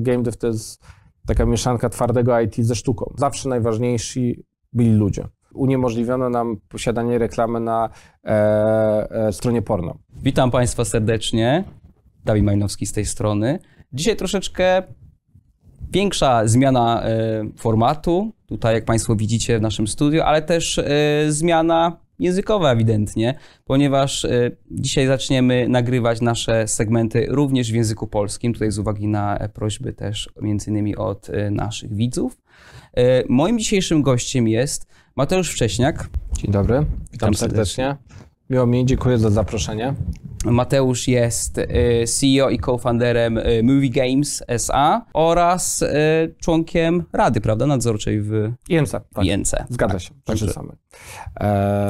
game dev to jest taka mieszanka twardego IT ze sztuką. Zawsze najważniejsi byli ludzie. Uniemożliwiono nam posiadanie reklamy na e, e, stronie porno. Witam Państwa serdecznie. Dawid Majnowski z tej strony. Dzisiaj troszeczkę większa zmiana e, formatu, tutaj jak Państwo widzicie w naszym studiu, ale też e, zmiana językowe ewidentnie, ponieważ e, dzisiaj zaczniemy nagrywać nasze segmenty również w języku polskim, tutaj z uwagi na prośby też między innymi od e, naszych widzów. E, moim dzisiejszym gościem jest Mateusz Wcześniak. Dzień dobry, witam, witam serdecznie. serdecznie. Miło mi, dziękuję za zaproszenie. Mateusz jest y, CEO i co-founderem y, Movie Games SA oraz y, członkiem rady, prawda, nadzorczej w INC. E, tak. INC. E. Zgadza tak. się, także same.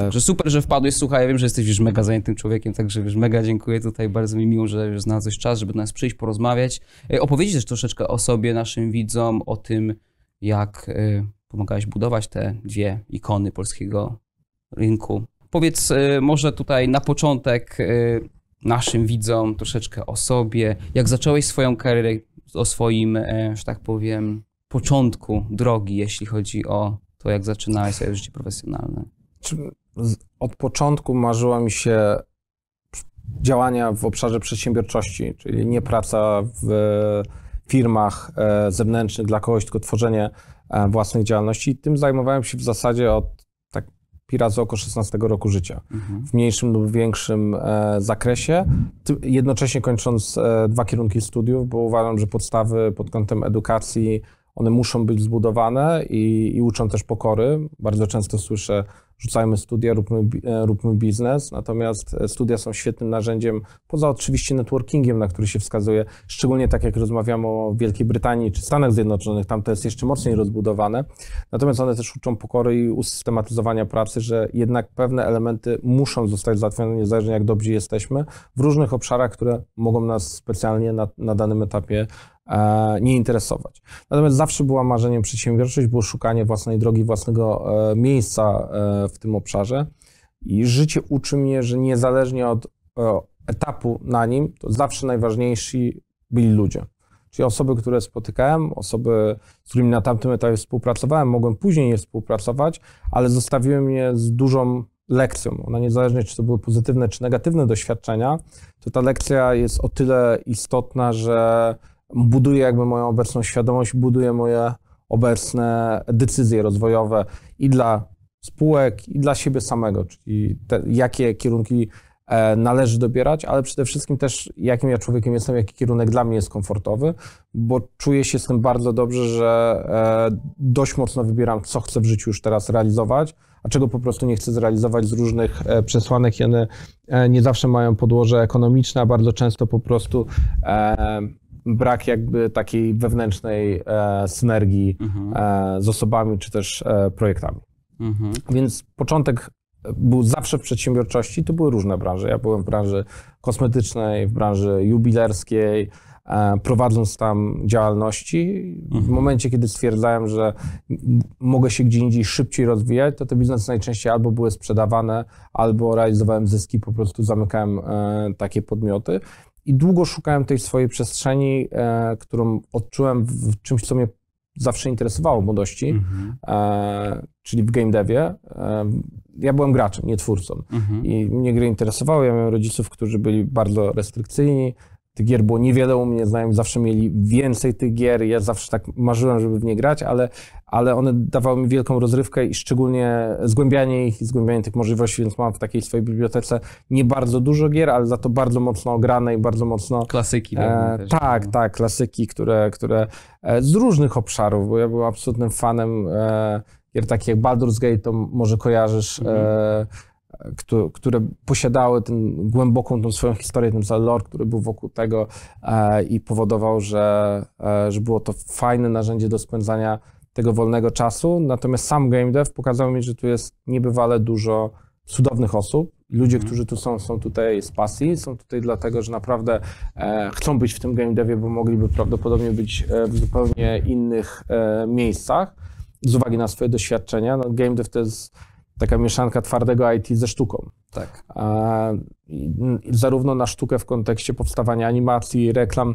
Także super, że wpadłeś, słuchaj, ja wiem, że jesteś już mega zajętym człowiekiem, także wiesz, mega dziękuję tutaj, bardzo mi miło, że już znalazłeś czas, żeby do nas przyjść, porozmawiać. Opowiedzieć też troszeczkę o sobie, naszym widzom, o tym, jak pomagałeś budować te dwie ikony polskiego rynku Powiedz e, może tutaj na początek e, naszym widzom troszeczkę o sobie, jak zacząłeś swoją karierę, o swoim, e, że tak powiem, początku drogi, jeśli chodzi o to, jak zaczynałeś swoje życie profesjonalne. Od początku marzyło mi się działania w obszarze przedsiębiorczości, czyli nie praca w firmach zewnętrznych dla kogoś, tylko tworzenie własnej działalności. tym zajmowałem się w zasadzie od pirat z około 16 roku życia, mhm. w mniejszym lub większym e, zakresie, jednocześnie kończąc e, dwa kierunki studiów, bo uważam, że podstawy pod kątem edukacji, one muszą być zbudowane i, i uczą też pokory. Bardzo często słyszę, rzucajmy studia, róbmy, e, róbmy biznes. Natomiast e, studia są świetnym narzędziem, poza oczywiście networkingiem, na który się wskazuje, szczególnie tak jak rozmawiamy o Wielkiej Brytanii czy Stanach Zjednoczonych, tam to jest jeszcze mocniej rozbudowane. Natomiast one też uczą pokory i usystematyzowania pracy, że jednak pewne elementy muszą zostać załatwione niezależnie jak dobrze jesteśmy w różnych obszarach, które mogą nas specjalnie na, na danym etapie E, nie interesować. Natomiast zawsze była marzeniem przedsiębiorczość, było szukanie własnej drogi, własnego e, miejsca e, w tym obszarze. I życie uczy mnie, że niezależnie od etapu na nim, to zawsze najważniejsi byli ludzie. Czyli osoby, które spotykałem, osoby, z którymi na tamtym etapie współpracowałem, mogłem później je współpracować, ale zostawiły mnie z dużą lekcją. Ona niezależnie, czy to były pozytywne, czy negatywne doświadczenia, to ta lekcja jest o tyle istotna, że buduje jakby moją obecną świadomość, buduje moje obecne decyzje rozwojowe i dla spółek, i dla siebie samego, czyli te, jakie kierunki e, należy dobierać, ale przede wszystkim też jakim ja człowiekiem jestem, jaki kierunek dla mnie jest komfortowy, bo czuję się z tym bardzo dobrze, że e, dość mocno wybieram, co chcę w życiu już teraz realizować, a czego po prostu nie chcę zrealizować z różnych e, przesłanek i one nie zawsze mają podłoże ekonomiczne, a bardzo często po prostu brak jakby takiej wewnętrznej e, synergii mhm. e, z osobami czy też e, projektami. Mhm. Więc początek e, był zawsze w przedsiębiorczości, to były różne branże. Ja byłem w branży kosmetycznej, w branży jubilerskiej, e, prowadząc tam działalności. W mhm. momencie, kiedy stwierdzałem, że mogę się gdzie indziej szybciej rozwijać, to te biznesy najczęściej albo były sprzedawane, albo realizowałem zyski, po prostu zamykałem e, takie podmioty. I długo szukałem tej swojej przestrzeni, e, którą odczułem w czymś, co mnie zawsze interesowało w młodości, mhm. e, czyli w game devie. E, ja byłem graczem, nie twórcą. Mhm. I mnie gry interesowały. Ja miałem rodziców, którzy byli bardzo restrykcyjni tych gier było niewiele u mnie, znajomi zawsze mieli więcej tych gier, ja zawsze tak marzyłem, żeby w nie grać, ale, ale one dawały mi wielką rozrywkę i szczególnie zgłębianie ich, zgłębianie tych możliwości, więc mam w takiej swojej bibliotece nie bardzo dużo gier, ale za to bardzo mocno ograne i bardzo mocno... Klasyki. E, tak, no. tak, klasyki, które, które e, z różnych obszarów, bo ja byłem absolutnym fanem e, gier takich jak Baldur's Gate, to może kojarzysz... Mhm. E, które posiadały ten, głęboką tą swoją historię, ten cały lore, który był wokół tego e, i powodował, że, e, że było to fajne narzędzie do spędzania tego wolnego czasu. Natomiast sam game dev pokazał mi, że tu jest niebywale dużo cudownych osób. Ludzie, mhm. którzy tu są, są tutaj z pasji, są tutaj dlatego, że naprawdę e, chcą być w tym game devie, bo mogliby prawdopodobnie być w zupełnie innych miejscach z uwagi na swoje doświadczenia. No, game dev to jest taka mieszanka twardego IT ze sztuką. Tak. A, zarówno na sztukę w kontekście powstawania animacji, reklam.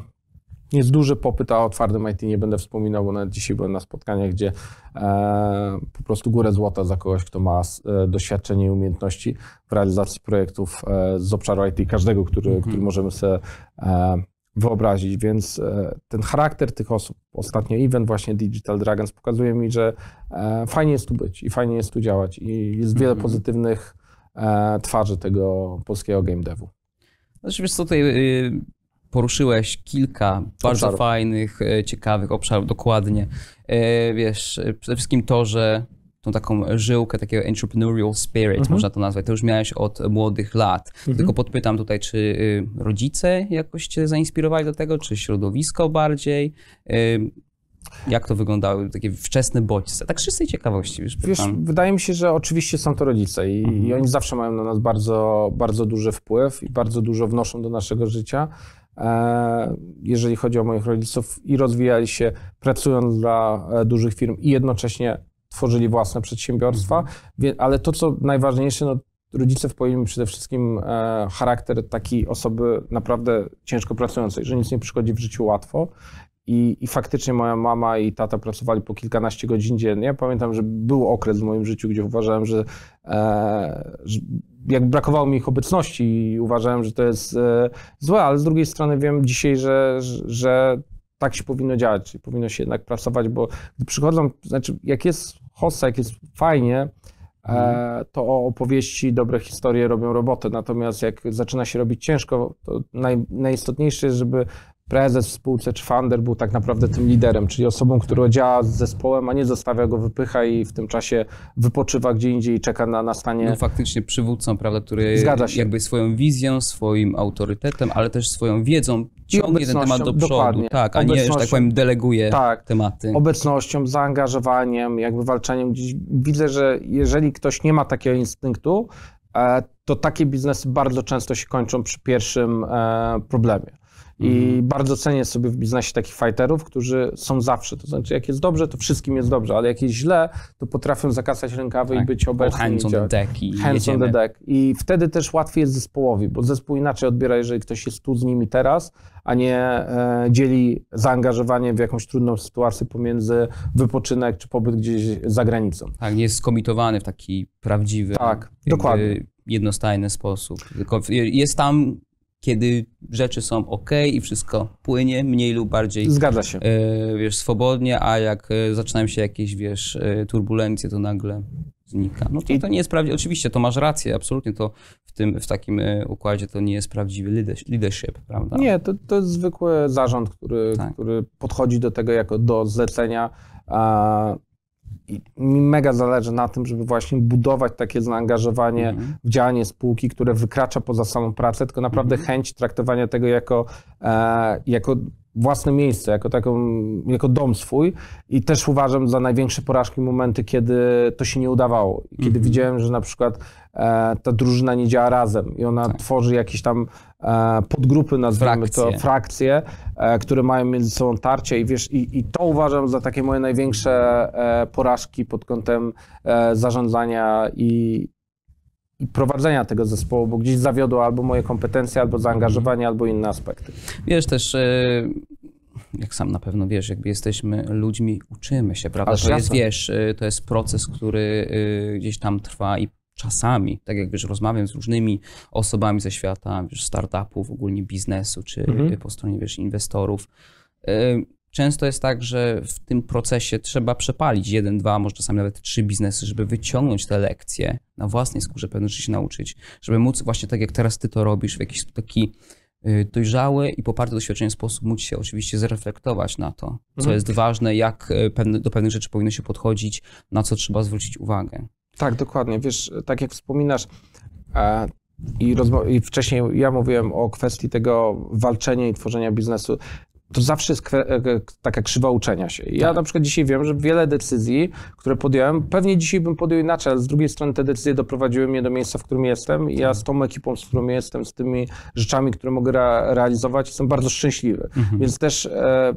Jest duży popyt, a o twardym IT nie będę wspominał, bo nawet dzisiaj byłem na spotkaniach, gdzie e, po prostu górę złota za kogoś, kto ma e, doświadczenie i umiejętności w realizacji projektów e, z obszaru IT, każdego, który, mm -hmm. który możemy sobie e, wyobrazić, więc e, ten charakter tych osób, ostatnio event właśnie Digital Dragons pokazuje mi, że e, fajnie jest tu być i fajnie jest tu działać i jest wiele mm-hmm. pozytywnych e, twarzy tego polskiego game devu. Znaczy wiesz co, tutaj y, poruszyłeś kilka Obszarów. bardzo fajnych, ciekawych obszarów, dokładnie. Wiesz, przede wszystkim to, że tą taką żyłkę takiego entrepreneurial spirit, mhm. można to nazwać. To już miałeś od młodych lat. Mhm. Tylko podpytam tutaj, czy y, rodzice jakoś cię zainspirowali do tego, czy środowisko bardziej? Y, jak to wyglądały takie wczesne bodźce? Tak wszystkie ciekawości. Wiesz, wiesz wydaje mi się, że oczywiście są to rodzice i, mhm. i oni zawsze mają na nas bardzo, bardzo duży wpływ i bardzo dużo wnoszą do naszego życia e, jeżeli chodzi o moich rodziców, i rozwijali się pracując dla e, dużych firm i jednocześnie tworzyli własne przedsiębiorstwa, mhm. ale to, co najważniejsze, no, rodzice wpoili przede wszystkim e, charakter takiej osoby naprawdę ciężko pracującej, że nic nie przychodzi w życiu łatwo. I, I, faktycznie moja mama i tata pracowali po kilkanaście godzin dziennie. Pamiętam, że był okres w moim życiu, gdzie uważałem, że, e, że jak brakowało mi ich obecności i uważałem, że to jest e, złe, ale z drugiej strony wiem dzisiaj, że, że, że tak się powinno działać, czyli powinno się jednak pracować, bo gdy przychodzą, znaczy jak jest jak jest fajnie, e, mhm. to opowieści, dobre historie robią robotę. Natomiast jak zaczyna się robić ciężko, to naj, najistotniejsze jest, żeby prezes w spółce czy founder był tak naprawdę tym liderem, czyli osobą, która działa z zespołem, a nie zostawia go, wypycha i w tym czasie wypoczywa gdzie indziej i czeka na nastanie. No faktycznie przywódcą, prawda, który Zgadza się. jakby swoją wizją, swoim autorytetem, ale też swoją wiedzą ciągnie ten temat do przodu, dokładnie. tak, a nie, że tak powiem, deleguje tak, tematy. Obecnością, zaangażowaniem, jakby walczeniem. Widzę, że jeżeli ktoś nie ma takiego instynktu, e, to takie biznesy bardzo często się kończą przy pierwszym e, problemie. I mhm. bardzo cenię sobie w biznesie takich fighterów, którzy są zawsze. To znaczy, jak jest dobrze, to wszystkim jest dobrze, ale jak jest źle, to potrafią zakasać rękawy tak. i być obecni. Hands on the deck. I hands jedziemy. on the deck. I wtedy też łatwiej jest zespołowi, bo zespół inaczej odbiera, jeżeli ktoś jest tu z nimi teraz, a nie e, dzieli zaangażowanie w jakąś trudną sytuację pomiędzy wypoczynek czy pobyt gdzieś za granicą. Tak, nie jest skomitowany w taki prawdziwy, tak, dokładnie. jednostajny sposób. Tylko jest tam kiedy rzeczy są ok i wszystko płynie mniej lub bardziej. Zgadza się. E, wiesz, swobodnie, a jak e, zaczynają się jakieś, wiesz, e, turbulencje, to nagle znika. No to, to nie jest prawdziwe. Oczywiście, to masz rację, absolutnie to w tym, w takim układzie to nie jest prawdziwy leadership, prawda? Nie, to, to jest zwykły zarząd, który, tak. który podchodzi do tego jako do zlecenia. A i mi mega zależy na tym, żeby właśnie budować takie zaangażowanie mhm. w działanie spółki, które wykracza poza samą pracę, tylko naprawdę mhm. chęć traktowania tego jako, e, jako własne miejsce, jako, taką, jako dom swój i też uważam za największe porażki momenty, kiedy to się nie udawało. Kiedy mm -hmm. widziałem, że na przykład e, ta drużyna nie działa razem i ona tak. tworzy jakieś tam e, podgrupy, nazwijmy frakcje. to, frakcje, e, które mają między sobą tarcie i wiesz, i, i to uważam za takie moje największe e, porażki pod kątem e, zarządzania i, i prowadzenia tego zespołu, bo gdzieś zawiodło albo moje kompetencje, albo zaangażowanie, albo inne aspekty. Wiesz też, e, jak sam na pewno wiesz, jakby jesteśmy ludźmi, uczymy się, prawda? to jest, wiesz, y, to jest proces, który y, gdzieś tam trwa i czasami, tak jak wiesz, rozmawiam z różnymi osobami ze świata, wiesz, startupów, ogólnie biznesu, czy mhm. po stronie, wiesz, inwestorów, y, często jest tak, że w tym procesie trzeba przepalić jeden, dwa, może czasami nawet trzy biznesy, żeby wyciągnąć te lekcje na własnej skórze, pewne rzeczy się nauczyć, żeby móc właśnie tak jak teraz ty to robisz, w jakiś taki Y, dojrzały i poparty doświadczeniem sposób musi się oczywiście zreflektować na to, co mhm. jest ważne, jak y, do pewnych rzeczy powinno się podchodzić, na co trzeba zwrócić uwagę. Tak, dokładnie. Wiesz, tak jak wspominasz, e, i, i, wcześniej ja mówiłem o kwestii tego walczenia i tworzenia biznesu to zawsze jest e, e, taka krzywa uczenia się. Ja tak. na przykład dzisiaj wiem, że wiele decyzji, które podjąłem, pewnie dzisiaj bym podjął inaczej, ale z drugiej strony te decyzje doprowadziły mnie do miejsca, w którym jestem i ja tak. z tą ekipą, z którą jestem, z tymi rzeczami, które mogę re realizować, jestem bardzo szczęśliwy. Mhm. Więc też e,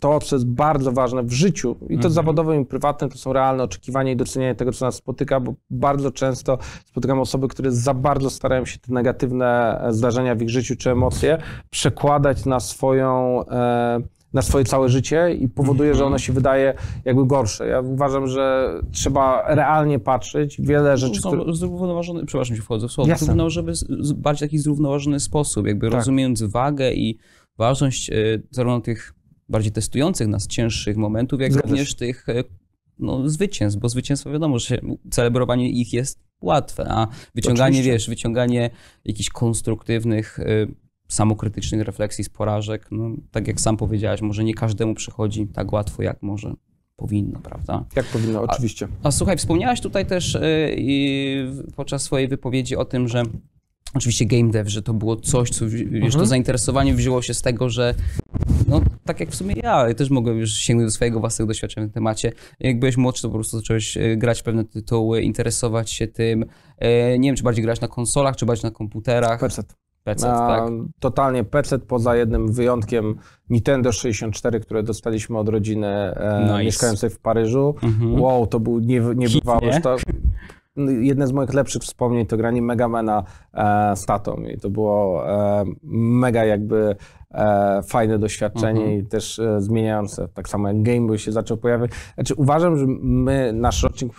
to, co jest bardzo ważne w życiu, i to mhm. zawodowym, i prywatnym, to są realne oczekiwania i docenianie tego, co nas spotyka, bo bardzo często spotykam osoby, które za bardzo starają się te negatywne e, zdarzenia w ich życiu czy emocje przekładać na swoją. E, na swoje całe życie i powoduje, że mhm. ono się wydaje jakby gorsze. Ja uważam, że trzeba realnie patrzeć. Wiele rzeczy, no, które... Zrównoważony, przepraszam, się wchodzę w słowo. Jasne. żeby bardziej taki zrównoważony sposób, jakby tak. rozumiejąc wagę i ważność e, zarówno tych bardziej testujących nas, cięższych momentów, jak Zgadza również tych e, no, zwycięstw, bo zwycięstwo wiadomo, że celebrowanie ich jest łatwe, a wyciąganie, wiesz, wyciąganie jakichś konstruktywnych, e, samokrytycznych refleksji z porażek, no, tak jak sam powiedziałeś, może nie każdemu przychodzi tak łatwo, jak może powinno, prawda? Jak powinno, oczywiście. A, a słuchaj, wspomniałaś tutaj też y, podczas swojej wypowiedzi o tym, że Oczywiście game dev, że to było coś, co wiesz, mhm. to zainteresowanie wzięło się z tego, że no tak jak w sumie ja, ja też mogłem już sięgnąć do swojego własnego doświadczenia w tym temacie. Jak byłeś młodszy, to po prostu zacząłeś e, grać pewne tytuły, interesować się tym. E, nie wiem, czy bardziej grać na konsolach, czy bardziej na komputerach. PC. PC, tak. Totalnie PC, poza jednym wyjątkiem Nintendo 64, które dostaliśmy od rodziny e, nice. mieszkającej w Paryżu. Mhm. Wow, to był niebywały sztab jedne z moich lepszych wspomnień to granie Megamana e, z tatą i to było e, mega jakby e, fajne doświadczenie mhm. i też e, zmieniające, tak samo jak Game Boy się zaczął pojawiać. Znaczy uważam, że my, nasz rocznik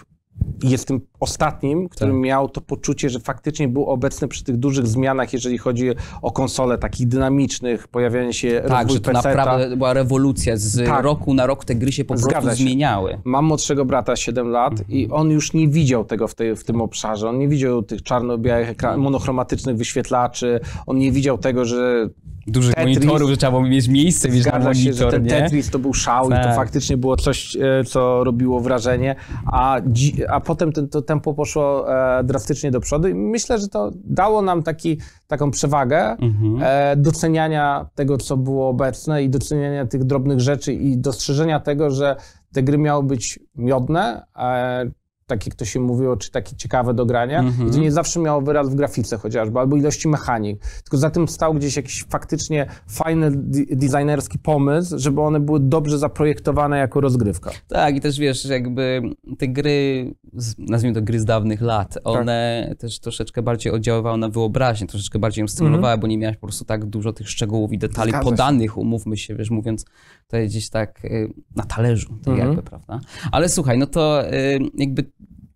jest tym ostatnim, który tak. miał to poczucie, że faktycznie był obecny przy tych dużych zmianach, jeżeli chodzi o konsole takich dynamicznych, pojawianie się Tak, że to peceta. naprawdę była rewolucja. Z tak. roku na rok te gry się po Zgadza prostu się. zmieniały. Mam młodszego brata 7 lat mhm. i on już nie widział tego w, tej, w tym obszarze. On nie widział tych czarno-białych ekran- monochromatycznych wyświetlaczy. On nie widział tego, że dużych Tetris. monitorów, że trzeba było mieć miejsce wiesz, na monitor, się, że ten Tetris to był szał tak. i to tak. faktycznie było coś, e, co robiło wrażenie, a, a potem ten, to tempo poszło e, drastycznie do przodu i myślę, że to dało nam taki, taką przewagę mhm. e, doceniania tego, co było obecne i doceniania tych drobnych rzeczy i dostrzeżenia tego, że te gry miały być miodne, e, tak jak to się mówiło, czy takie ciekawe do grania, mm -hmm. gdzie nie zawsze miało wyraz w grafice chociażby, albo ilości mechanik. Tylko za tym stał gdzieś jakiś faktycznie fajny designerski pomysł, żeby one były dobrze zaprojektowane jako rozgrywka. Tak, i też wiesz, jakby te gry, nazwijmy to gry z dawnych lat, tak. one tak. też troszeczkę bardziej oddziaływały na wyobraźnię, troszeczkę bardziej ją stymulowały, mm -hmm. bo nie miałeś po prostu tak dużo tych szczegółów i detali Zgadza podanych, się. umówmy się, wiesz, mówiąc to jest gdzieś tak y, na talerzu, tak mm -hmm. jakby, prawda? Ale słuchaj, no to y, jakby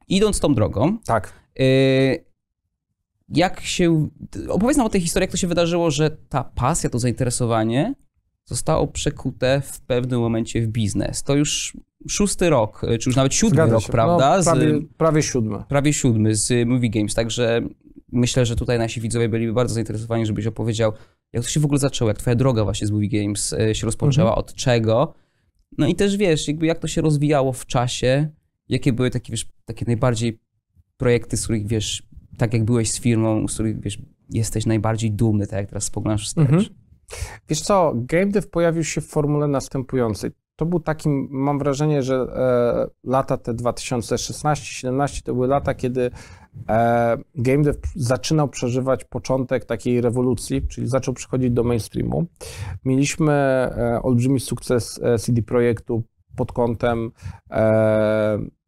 idąc tą drogą, tak. Y, jak się. Opowiedz nam o tej historii, jak to się wydarzyło, że ta pasja, to zainteresowanie zostało przekute w pewnym momencie w biznes. To już szósty rok, y, czy już nawet siódmy Zgadza rok, się. prawda? No, prawie, prawie siódmy. Prawie siódmy z Movie Games, także myślę, że tutaj nasi widzowie byliby bardzo zainteresowani, żebyś opowiedział, jak to się w ogóle zaczęło, jak twoja droga właśnie z Movie Games y, się rozpoczęła, mhm. od czego. No i też wiesz, jakby jak to się rozwijało w czasie, jakie były takie, wiesz, takie najbardziej projekty, z których, wiesz, tak jak byłeś z firmą, z których, wiesz, jesteś najbardziej dumny, tak jak teraz spoglądasz wstecz? Mhm. Wiesz co, game dev pojawił się w formule następującej. To był taki, mam wrażenie, że e, lata te 2016-17 to były lata, kiedy e, game dev zaczynał przeżywać początek takiej rewolucji, czyli zaczął przychodzić do mainstreamu. Mieliśmy e, olbrzymi sukces e, CD Projektu pod kątem e,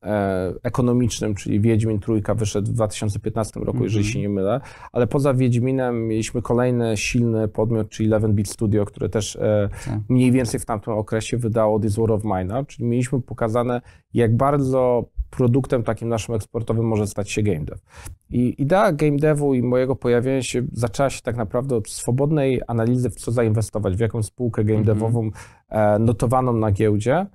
e, ekonomicznym, czyli Wiedźmin Trójka wyszedł w 2015 roku, mm -hmm. jeżeli mhm. się nie mylę, ale poza Wiedźminem mieliśmy kolejny silny podmiot, czyli Eleven Beat Studio, które też e, tak. mniej więcej w tamtym okresie wydało This War of Mine, czyli mieliśmy pokazane, jak bardzo produktem takim naszym eksportowym może stać się game dev. I idea game devu i mojego pojawienia się zaczęła się tak naprawdę od swobodnej analizy, w co zainwestować, w jaką spółkę game mhm. devową mm -hmm. notowaną na giełdzie,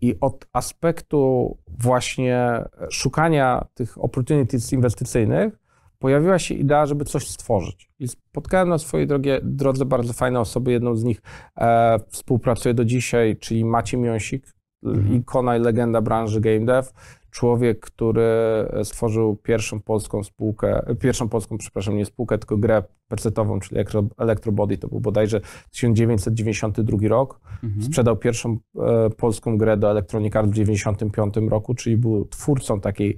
i od aspektu właśnie szukania tych opportunities inwestycyjnych pojawiła się idea, żeby coś stworzyć. I spotkałem na swojej drogie, drodze bardzo fajne osoby. Jedną z nich e, współpracuję do dzisiaj, czyli Maciej Miąsik, ikona mhm. i legenda branży game dev człowiek, który e, stworzył pierwszą polską spółkę, e, pierwszą polską, przepraszam, nie spółkę, tylko grę persetową, czyli Electrobody, to był bodajże 1992 rok. Mhm. Sprzedał pierwszą e, polską grę do Electronic Arts w 1995 roku, czyli był twórcą takiej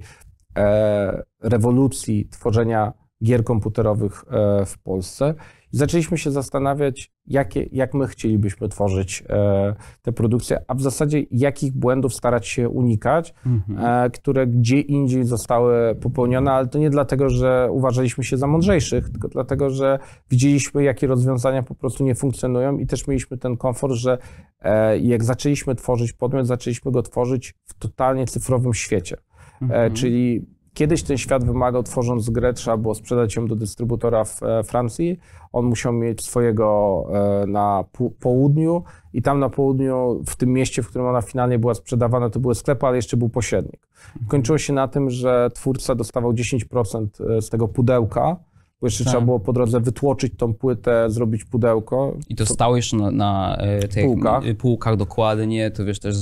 e, rewolucji tworzenia gier komputerowych e, w Polsce zaczęliśmy się zastanawiać, jakie, jak my chcielibyśmy tworzyć e, te produkcje, a w zasadzie jakich błędów starać się unikać, mhm. e, które gdzie indziej zostały popełnione, ale to nie dlatego, że uważaliśmy się za mądrzejszych, tylko dlatego, że widzieliśmy, jakie rozwiązania po prostu nie funkcjonują i też mieliśmy ten komfort, że e, jak zaczęliśmy tworzyć podmiot, zaczęliśmy go tworzyć w totalnie cyfrowym świecie. E, mhm. Czyli Kiedyś ten świat wymagał, tworząc grę, trzeba było sprzedać ją do dystrybutora w e, Francji. On musiał mieć swojego e, na południu i tam na południu, w tym mieście, w którym ona finalnie była sprzedawana, to były sklepy, ale jeszcze był pośrednik. Kończyło się na tym, że twórca dostawał 10% e, z tego pudełka, bo jeszcze tak. trzeba było po drodze wytłoczyć tą płytę, zrobić pudełko. I to, to... stało jeszcze na, na e, tych półkach. E, półkach. dokładnie, to wiesz też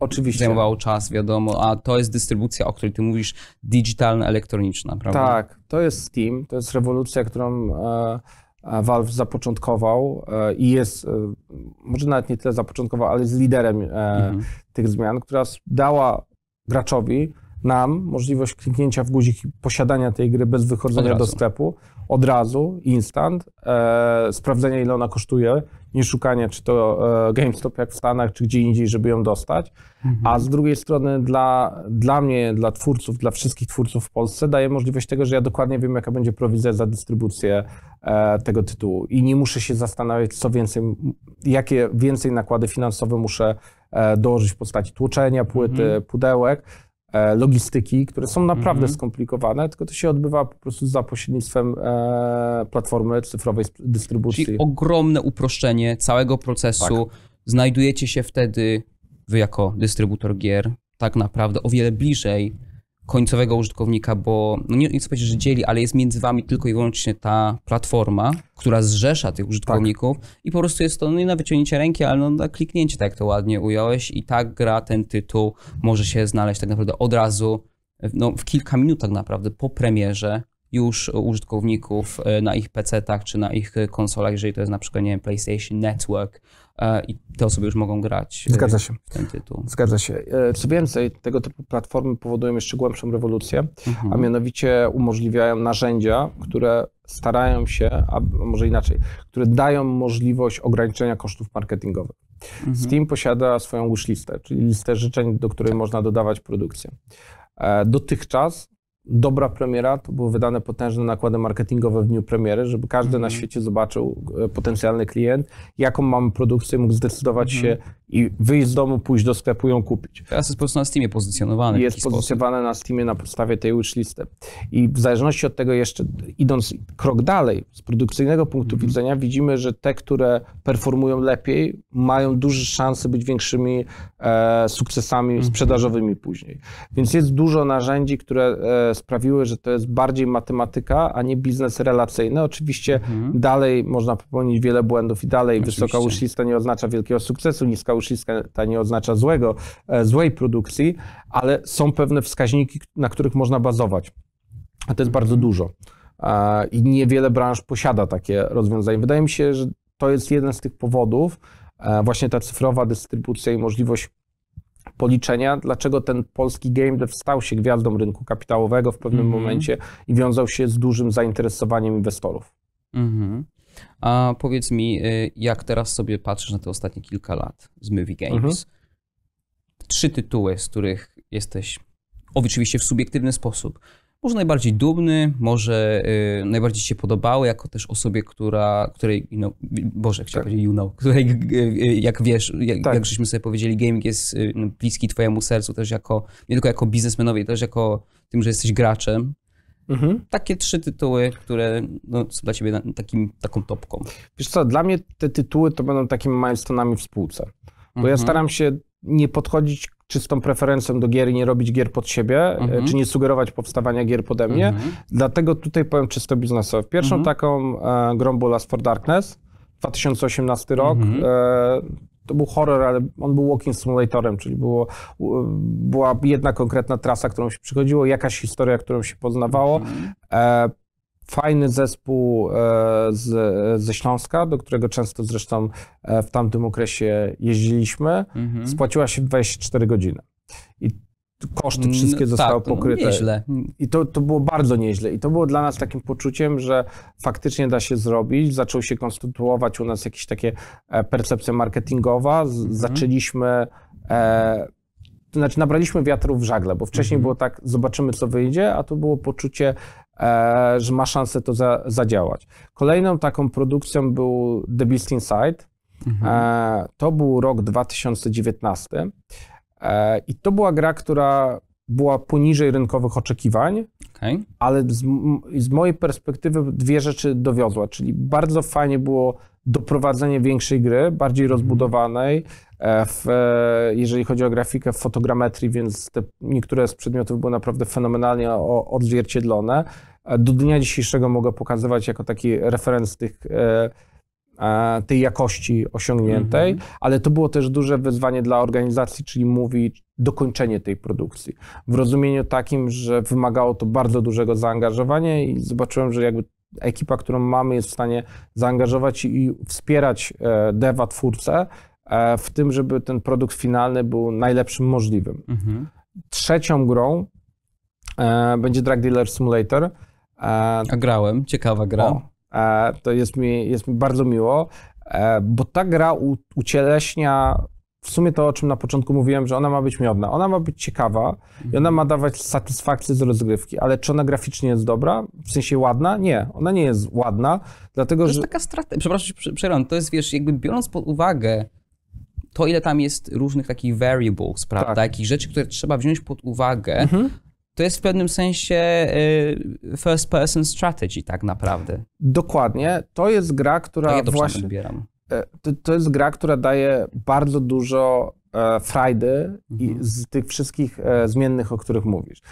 Oczywiście. zajmowało czas, wiadomo, a to jest dystrybucja, o której ty mówisz, digitalna, elektroniczna, prawda? Tak, to jest Steam, to jest rewolucja, którą e, e Valve zapoczątkował e, i jest, e, może nawet nie tyle zapoczątkował, ale jest liderem mhm. tych zmian, która dała graczowi nam możliwość kliknięcia w guzik i posiadania tej gry bez wychodzenia do sklepu od razu, instant, e, sprawdzenia ile ona kosztuje, nie szukania czy to e, GameStop jak w Stanach, czy gdzie indziej, żeby ją dostać. Mhm. A z drugiej strony dla, dla mnie, dla twórców, dla wszystkich twórców w Polsce daje możliwość tego, że ja dokładnie wiem, jaka będzie prowizja za dystrybucję e, tego tytułu i nie muszę się zastanawiać, co więcej, jakie więcej nakłady finansowe muszę e, dołożyć w postaci tłuczenia, płyty, mhm. pudełek E, logistyki, które są naprawdę mhm. skomplikowane, tylko to się odbywa po prostu za pośrednictwem e, platformy cyfrowej dystrybucji. Czyli ogromne uproszczenie całego procesu. Tak. Znajdujecie się wtedy, wy jako dystrybutor gier, tak naprawdę o wiele bliżej końcowego użytkownika, bo no nie, nie chcę powiedzieć, że dzieli, ale jest między wami tylko i wyłącznie ta platforma, która zrzesza tych użytkowników tak. i po prostu jest to no nie na wyciągnięcie ręki, ale no na kliknięcie, tak jak to ładnie ująłeś i tak gra, ten tytuł może się znaleźć tak naprawdę od razu, no, w kilka minut tak naprawdę po premierze już użytkowników e, na ich PC-tach czy na ich e, konsolach, jeżeli to jest na przykład, nie wiem, PlayStation Network E, i te osoby już mogą grać e, Zgadza się. w ten tytuł. Zgadza się. E, co więcej, tego typu platformy powodują jeszcze głębszą rewolucję, mhm. a mianowicie umożliwiają narzędzia, które starają się, a może inaczej, które dają możliwość ograniczenia kosztów marketingowych. Mhm. Steam posiada swoją listę czyli listę życzeń, do której tak. można dodawać produkcję. Dotychczas dobra premiera, to były wydane potężne nakłady marketingowe w dniu premiery, żeby każdy na mhm. świecie zobaczył, e, potencjalny klient, jaką mamy produkcję, mógł zdecydować mhm. się i wyjść z domu, pójść do sklepu i ją kupić. Teraz jest po prostu na Steamie pozycjonowany. Jest pozycjonowane na Steamie na podstawie tej listy I w zależności od tego jeszcze, idąc krok dalej, z produkcyjnego punktu mhm. widzenia widzimy, że te, które performują lepiej, mają duże szanse być większymi e, sukcesami sprzedażowymi później. Więc jest dużo narzędzi, które e, sprawiły, że to jest bardziej matematyka, a nie biznes relacyjny. Oczywiście mhm. dalej można popełnić wiele błędów i dalej Oczywiście. wysoka uszlista nie oznacza wielkiego sukcesu, niska uszlista nie oznacza złego, e, złej produkcji, ale są pewne wskaźniki, na których można bazować. A to jest mhm. bardzo dużo. I niewiele branż posiada takie rozwiązanie. Wydaje mi się, że to jest jeden z tych powodów, e, właśnie ta cyfrowa dystrybucja i możliwość policzenia, dlaczego ten polski game dev stał się gwiazdą rynku kapitałowego w pewnym mm -hmm. momencie i wiązał się z dużym zainteresowaniem inwestorów. Mm -hmm. A powiedz mi, y, jak teraz sobie patrzysz na te ostatnie kilka lat z Movie Games? Mm -hmm. Trzy tytuły, z których jesteś oczywiście w subiektywny sposób może najbardziej dumny, może y, najbardziej się podobały, jako też osobie, która, której, no, Boże, chciałem tak. powiedzieć, you know, której, y, jak wiesz, jak, tak. jak żeśmy sobie powiedzieli, gaming jest y, no, bliski twojemu sercu też jako, nie tylko jako biznesmenowi, też jako tym, że jesteś graczem. Mhm. Takie trzy tytuły, które no, są dla ciebie takim, taką topką. Wiesz co, dla mnie te tytuły to będą takimi milestone'ami w spółce. Bo mhm. ja staram się nie podchodzić czystą preferencją do gier i nie robić gier pod siebie, e, mhm. czy nie sugerować powstawania gier pode mnie. Mhm. Dlatego tutaj powiem czysto biznesowo. Pierwszą mhm. taką e, grą była Last for Darkness, 2018 rok. Mhm. E, to był horror, ale on był walking simulatorem, czyli było, e, była jedna konkretna trasa, którą się przychodziło, jakaś historia, którą się poznawało. Mhm. E, fajny zespół e, z, ze Śląska, do którego często zresztą e, w tamtym okresie jeździliśmy, mhm. spłaciła się 24 godziny. I koszty wszystkie tak, zostały tak, pokryte. nieźle. I to, to było bardzo nieźle. I to było dla nas takim poczuciem, że faktycznie da się zrobić. Zaczął się konstytuować u nas jakieś takie e, percepcja marketingowa. Z, mhm. Zaczęliśmy e, to znaczy nabraliśmy wiatru w żagle, bo wcześniej mhm. było tak, zobaczymy co wyjdzie, a to było poczucie, E, że ma szansę to za, zadziałać. Kolejną taką produkcją był The Beast Inside. Mhm. E, to był rok 2019 e, i to była gra, która była poniżej rynkowych oczekiwań, okay. ale z, z, mojej perspektywy dwie rzeczy dowiodła, czyli bardzo fajnie było doprowadzenie większej gry, bardziej mhm. rozbudowanej, w, jeżeli chodzi o grafikę, w fotogrametrii, więc niektóre z przedmiotów były naprawdę fenomenalnie odzwierciedlone do dnia dzisiejszego mogę pokazywać jako taki referenc tych, e, e, tej jakości osiągniętej, mhm. ale to było też duże wyzwanie dla organizacji, czyli mówi dokończenie tej produkcji. W rozumieniu takim, że wymagało to bardzo dużego zaangażowania i zobaczyłem, że jakby ekipa, którą mamy, jest w stanie zaangażować i wspierać e, dewa twórcę w tym, żeby ten produkt finalny był najlepszym możliwym. Mhm. Trzecią grą będzie Drag Dealer Simulator. A, A grałem, ciekawa gra. O, to jest mi, jest mi bardzo miło, e, bo ta gra u, ucieleśnia w sumie to, o czym na początku mówiłem, że ona ma być miodna, ona ma być ciekawa i ona mhm. ma dawać satysfakcję z rozgrywki, ale czy ona graficznie jest dobra? W sensie ładna? Nie, ona nie jest ładna, dlatego że... To jest taka strategia, przepraszam, to jest, wiesz, jakby biorąc pod uwagę to, ile tam jest różnych takich variables, prawda, tak. rzeczy, które trzeba wziąć pod uwagę, mhm to jest w pewnym sensie y, first person strategy tak naprawdę. Dokładnie. To jest gra, która tak ja właśnie wybieram. E, to, to jest gra, która daje bardzo dużo e, frajdy mhm. z tych wszystkich e, zmiennych, o których mówisz.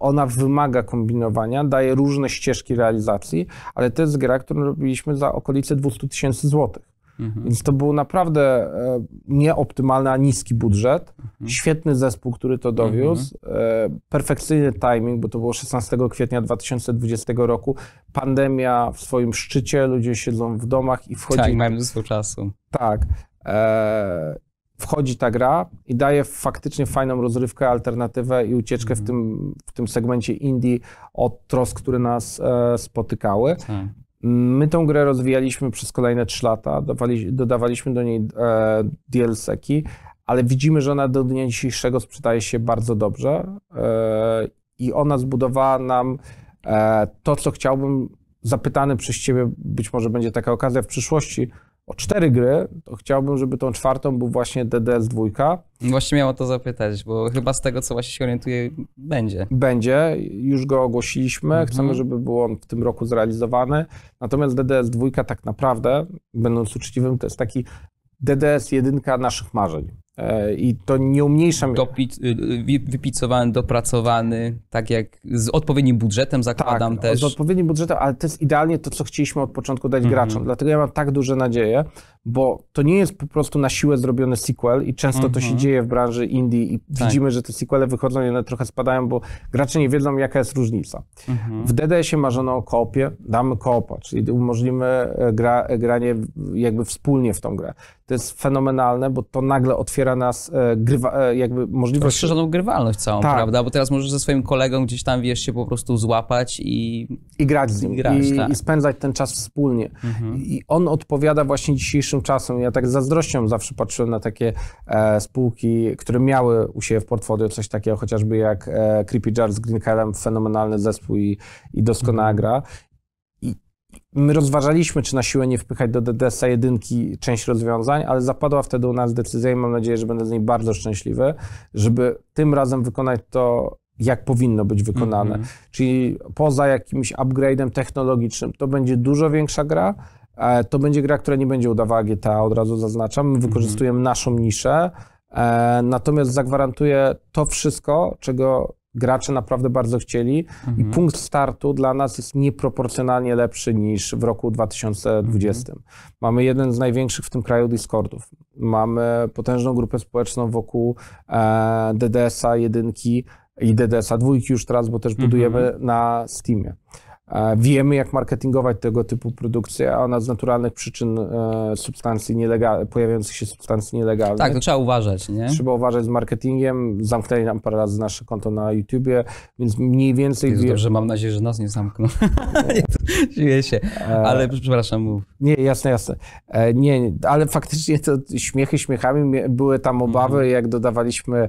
Ona wymaga kombinowania, daje różne ścieżki realizacji, ale to jest gra, którą robiliśmy za okolice 200 tysięcy złotych. Mhm. Więc to był naprawdę e, nieoptymalny, a niski budżet. Mhm. Świetny zespół, który to dowiózł. Mhm. E, perfekcyjny timing, bo to było 16 kwietnia 2020 roku. Pandemia w swoim szczycie, ludzie siedzą w domach i wchodzi... Tak, mają mnóstwo czasu. Tak. E wchodzi ta gra i daje faktycznie fajną rozrywkę, alternatywę i ucieczkę w, mhm. tym, w tym segmencie Indii od trosk, które nas e, spotykały. Tak. My tą grę rozwijaliśmy przez kolejne 3 lata, dodawaliśmy do niej e, DLC-ki, ale widzimy, że ona do dnia dzisiejszego sprzedaje się bardzo dobrze e, i ona zbudowała nam e, to, co chciałbym, zapytany przez Ciebie, być może będzie taka okazja w przyszłości, o cztery gry, to chciałbym, żeby tą czwartą był właśnie DDS 2. Właśnie miałem o to zapytać, bo chyba z tego, co właśnie się orientuję, będzie. Będzie, już go ogłosiliśmy, mhm. chcemy, żeby był on w tym roku zrealizowany. Natomiast DDS 2 tak naprawdę, będąc uczciwym, to jest taki DDS 1 naszych marzeń. E, I to nie umniejsza mnie. Y, y, wypicowany, dopracowany, tak jak z odpowiednim budżetem zakładam tak, też. Z odpowiednim budżetem, ale to jest idealnie to, co chcieliśmy od początku dać mm -hmm. graczom. Dlatego ja mam tak duże nadzieje, bo to nie jest po prostu na siłę zrobiony sequel i często mm -hmm. to się mhm. dzieje w branży indie i tak. widzimy, że te sequele wychodzą i one trochę spadają, bo gracze nie wiedzą, jaka jest różnica. Mm -hmm. W DDS-ie marzono o koopie, damy koopa, czyli umożliwimy e, gra, e, granie jakby wspólnie w tą grę. To jest fenomenalne, bo to nagle otwiera nas e, grywa, e, jakby możliwość... Rozszerzoną grywalność całą, tak. prawda? Bo teraz możesz ze swoim kolegą gdzieś tam, wiesz, się po prostu złapać i... I grać z nim. I, grać, i, tak. i spędzać ten czas wspólnie. Mm -hmm. I on odpowiada właśnie dzisiejszy dłuższym czasem. Ja tak z zazdrością zawsze patrzyłem na takie e, spółki, które miały u siebie w portfolio coś takiego, chociażby jak e, Creepy Jar z Greenkelem, fenomenalny zespół i, i doskonała mhm. gra. I my rozważaliśmy, czy na siłę nie wpychać do DDS-a jedynki część rozwiązań, ale zapadła wtedy u nas decyzja i mam nadzieję, że będę z niej bardzo szczęśliwy, żeby tym razem wykonać to jak powinno być wykonane. Mm -hmm. Czyli poza jakimś upgrade'em technologicznym, to będzie dużo większa gra, E, to będzie gra, która nie będzie udawała GTA, od razu zaznaczam. My mhm. wykorzystujemy naszą niszę, e, natomiast zagwarantuje to wszystko, czego gracze naprawdę bardzo chcieli mhm. i punkt startu dla nas jest nieproporcjonalnie lepszy niż w roku 2020. Mhm. Mamy jeden z największych w tym kraju Discordów. Mamy potężną grupę społeczną wokół e, DDS-a jedynki i DDS-a dwójki już teraz, bo też budujemy mhm. na Steamie. E, wiemy, jak marketingować tego typu produkcję, a ona z naturalnych przyczyn e, substancji nielegalnych, pojawiających się substancji nielegalnych. Tak, to trzeba uważać, nie? Trzeba uważać z marketingiem. Zamknęli nam parę razy nasze konto na YouTubie, więc mniej więcej... Jezu, dobrze, mam nadzieję, że nas nie zamkną. Dziwię się, e, ale przepraszam, mów. Nie, jasne, jasne. Nie, ale faktycznie to śmiechy śmiechami, były tam mhm. obawy, jak dodawaliśmy,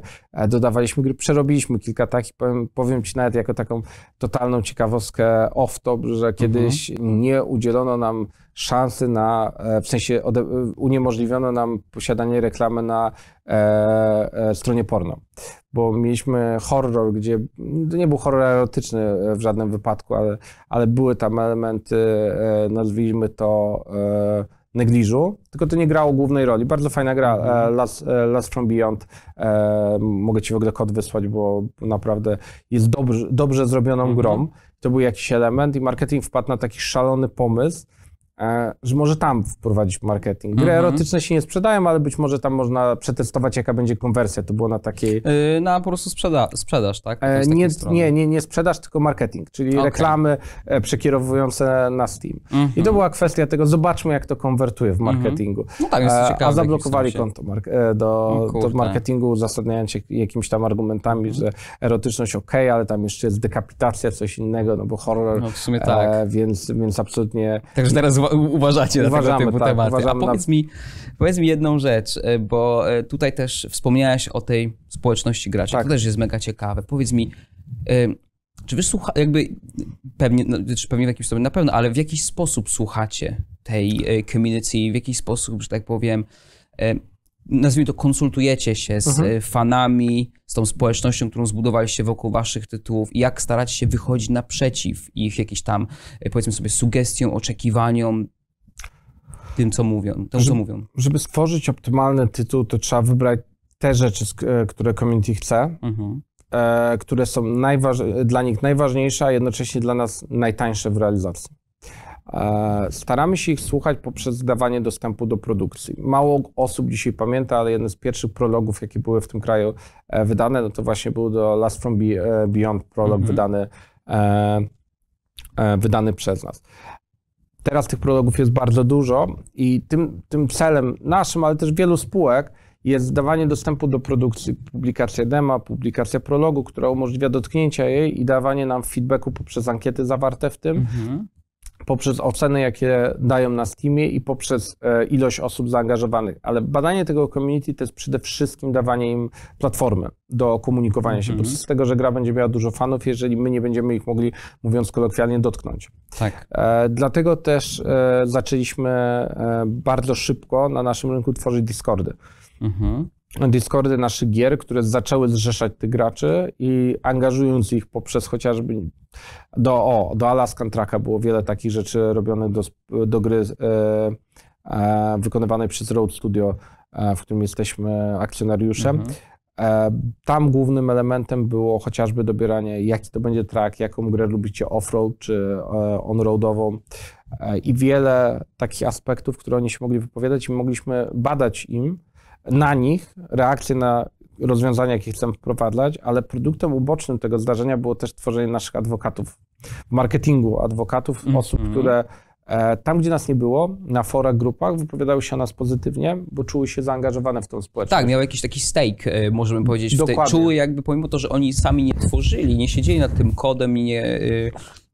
dodawaliśmy gry. Przerobiliśmy kilka takich, powiem, powiem Ci nawet jako taką totalną ciekawostkę off w to, że kiedyś mhm. nie udzielono nam szansy na, e, w sensie ode, e, uniemożliwiono nam posiadanie reklamy na e, e, stronie porno. Bo mieliśmy horror, gdzie to nie był horror erotyczny e, w żadnym wypadku, ale, ale były tam elementy, e, nazwijmy to negliżu, tylko to nie grało głównej roli. Bardzo fajna gra, mhm. Last, Last From Beyond. mogę ci w ogóle kod wysłać, bo naprawdę jest dobrze, dobrze zrobioną mhm. grą. To był jakiś element i marketing wpadł na taki szalony pomysł, E, że może tam wprowadzić marketing. Gry mhm. erotyczne się nie sprzedają, ale być może tam można przetestować, jaka będzie konwersja. To było na takiej... E, na no, po prostu sprzeda sprzedaż, tak? E, nie, nie, nie, nie sprzedaż, tylko marketing, czyli okay. reklamy przekierowujące na Steam. I to mhm. była kwestia tego, zobaczmy, jak to konwertuje w mhm. marketingu. No tak, jest to ciekawe. A zablokowali konto mark do, no do, marketingu, uzasadniając się jakimiś tam argumentami, że erotyczność ok, ale tam jeszcze jest dekapitacja, coś innego, no bo horror. No w sumie tak. więc, więc absolutnie... Także teraz uważacie uważamy, na tego typu tak, tematy. A powiedz, na... mi, powiedz mi jedną rzecz, e, bo e, tutaj też wspomniałeś o tej społeczności graczy. Tak. To też jest mega ciekawe. Powiedz mi, e, czy wy słuchacie, jakby pewnie, no, czy znaczy pewnie w jakimś stopniu, na pewno, ale w jakiś sposób słuchacie tej community, w jakiś sposób, że tak powiem, nazwijmy to, konsultujecie się z mhm. E, fanami, z tą społecznością, którą zbudowaliście wokół waszych tytułów i jak staracie się wychodzić naprzeciw ich jakimś tam, e, powiedzmy sobie, sugestiom, oczekiwaniom, tym, co mówią, temu, żeby, co mówią. Żeby stworzyć optymalny tytuł, to trzeba wybrać te rzeczy, e, które community chce, mhm. które są najważ- dla nich najważniejsze, a jednocześnie dla nas najtańsze w realizacji. E, staramy się ich słuchać poprzez dawanie dostępu do produkcji. Mało osób dzisiaj pamięta, ale jeden z pierwszych prologów, jakie były w tym kraju e, wydane, no to właśnie był do Last From e, Beyond prolog mhm. wydany, wydany przez nas. Teraz tych prologów jest bardzo dużo i tym, tym celem naszym, ale też wielu spółek, jest dawanie dostępu do produkcji, publikacja dema, publikacja prologu, która umożliwia dotknięcie jej i dawanie nam feedbacku poprzez ankiety zawarte w tym. Mhm poprzez oceny, jakie dają na Steamie i poprzez e, ilość osób zaangażowanych. Ale badanie tego community to jest przede wszystkim dawanie im platformy do komunikowania się, mm -hmm. z tego, że gra będzie miała dużo fanów, jeżeli my nie będziemy ich mogli, mówiąc kolokwialnie, dotknąć. Tak. E, dlatego też e, zaczęliśmy bardzo szybko na naszym rynku tworzyć Discordy. Mhm. Discordy naszych gier, które zaczęły zrzeszać tych graczy i angażując ich poprzez chociażby do, o, do Alaskan Tracka było wiele takich rzeczy robionych do, do gry e, e, wykonywanej przez Road Studio, e, w którym jesteśmy akcjonariuszem. Mhm. E, tam głównym elementem było chociażby dobieranie, jaki to będzie track, jaką grę lubicie off-road czy e, on-roadową e, i wiele takich aspektów, które oni się mogli wypowiadać i mogliśmy badać im, na nich reakcje na rozwiązania, jakie chcemy wprowadzać, ale produktem ubocznym tego zdarzenia było też tworzenie naszych adwokatów w marketingu, adwokatów, mm -hmm. osób, które e, tam, gdzie nas nie było, na forach, grupach, wypowiadały się o nas pozytywnie, bo czuły się zaangażowane w tą społeczność. Tak, miały jakiś taki stake, e, możemy powiedzieć. Dokładnie. Czuły jakby, pomimo to, że oni sami nie tworzyli, nie siedzieli nad tym kodem i nie, e,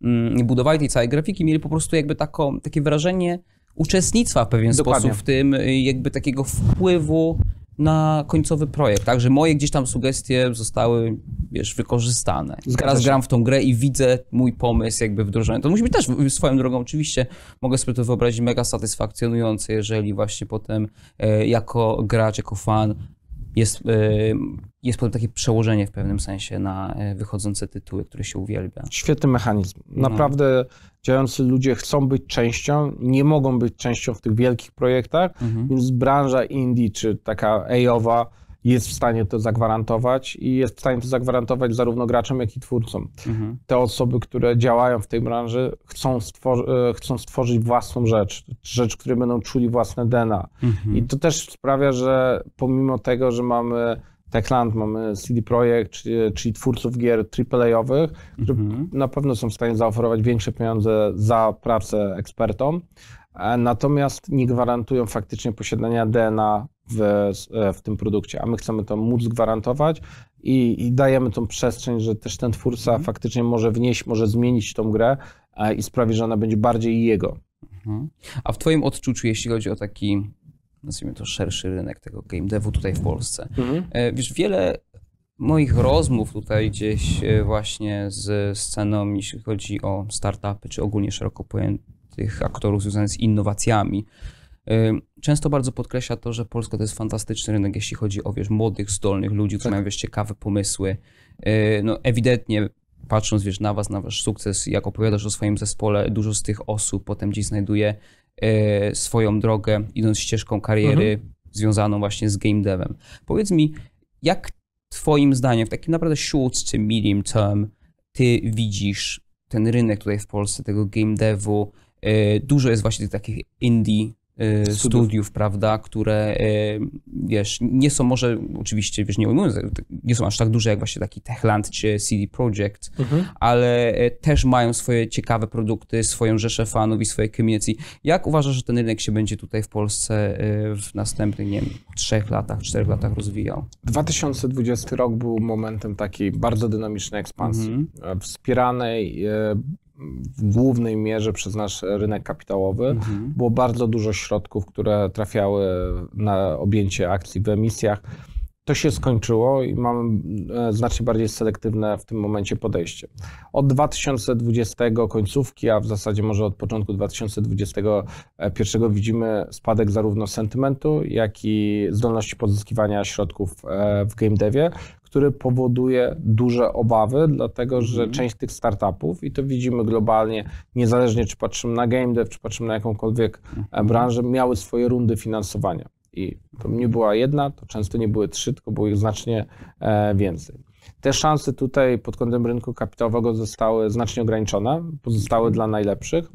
mm, nie budowali tej całej grafiki, mieli po prostu jakby takie wrażenie, uczestnictwa w pewien Dokładnie. sposób w tym, y, jakby takiego wpływu na końcowy projekt, także moje gdzieś tam sugestie zostały, wiesz, wykorzystane. I teraz gram w tą grę i widzę mój pomysł jakby wdrożony. To musi być też swoją drogą, oczywiście mogę sobie to wyobrazić mega satysfakcjonujące, jeżeli właśnie potem e, jako gracz, jako fan jest, y, jest potem takie przełożenie w pewnym sensie na y, wychodzące tytuły, które się uwielbia. Świetny mechanizm. No. Naprawdę no. działający ludzie chcą być częścią, nie mogą być częścią w tych wielkich projektach, mhm. więc branża indie czy taka AI-owa jest w stanie to zagwarantować i jest w stanie to zagwarantować zarówno graczom, jak i twórcom. Mhm. Te osoby, które działają w tej branży, chcą, stwor e, chcą stworzyć własną rzecz, rzecz, której będą czuli własne DNA. Mhm. I to też sprawia, że pomimo tego, że mamy Techland, mamy CD Projekt, czyli, czyli twórców gier AAA-owych, którzy mhm. na pewno są w stanie zaoferować większe pieniądze za pracę ekspertom, e, natomiast nie gwarantują faktycznie posiadania DNA w, e, w tym produkcie, a my chcemy to móc gwarantować i, i dajemy tą przestrzeń, że też ten twórca mhm. faktycznie może wnieść, może zmienić tą grę e, i sprawi, że ona będzie bardziej jego. Mhm. A w Twoim odczuciu, jeśli chodzi o taki, nazwijmy to szerszy rynek tego game devu tutaj w Polsce, mhm. E, wiesz, wiele moich rozmów tutaj gdzieś właśnie z sceną, jeśli chodzi o startupy, czy ogólnie szeroko pojętych aktorów związanych z innowacjami, często bardzo podkreśla to, że Polska to jest fantastyczny rynek, jeśli chodzi o wiesz, młodych, zdolnych ludzi, którzy tak. mają wiesz, ciekawe pomysły. Yy, no, ewidentnie patrząc wiesz, na was, na wasz sukces, jak opowiadasz o swoim zespole, dużo z tych osób potem gdzieś znajduje yy, swoją drogę, idąc ścieżką kariery mhm. związaną właśnie z game devem. Powiedz mi, jak twoim zdaniem w takim naprawdę short czy medium term ty widzisz ten rynek tutaj w Polsce, tego game devu, yy, Dużo jest właśnie tych takich indie Y, studiów, studiów prawda, które y, wiesz, nie są może, oczywiście, wiesz, nie ujmując, nie są aż tak duże jak właśnie taki Techland czy CD Projekt, mhm. ale y, też mają swoje ciekawe produkty, swoją rzeszę fanów i swoje community. Jak uważasz, że ten rynek się będzie tutaj w Polsce w następnych, nie wiem, trzech latach, czterech latach rozwijał? 2020 rok był momentem takiej bardzo dynamicznej ekspansji, mhm. E, wspieranej e, w głównej mierze przez nasz rynek kapitałowy. Mhm. Było bardzo dużo środków, które trafiały na objęcie akcji w emisjach. To się skończyło i mamy e, znacznie bardziej selektywne w tym momencie podejście. Od 2020 końcówki, a w zasadzie może od początku 2021 widzimy spadek zarówno sentymentu, jak i zdolności pozyskiwania środków e, w game devie, który powoduje duże obawy, dlatego że mhm. część tych startupów, i to widzimy globalnie, niezależnie czy patrzymy na game dev, czy patrzymy na jakąkolwiek e, mhm. branżę, miały swoje rundy finansowania. I to nie była jedna, to często nie były trzy, tylko było ich znacznie e, więcej. Te szanse tutaj pod kątem rynku kapitałowego zostały znacznie ograniczone, pozostały mhm. dla najlepszych,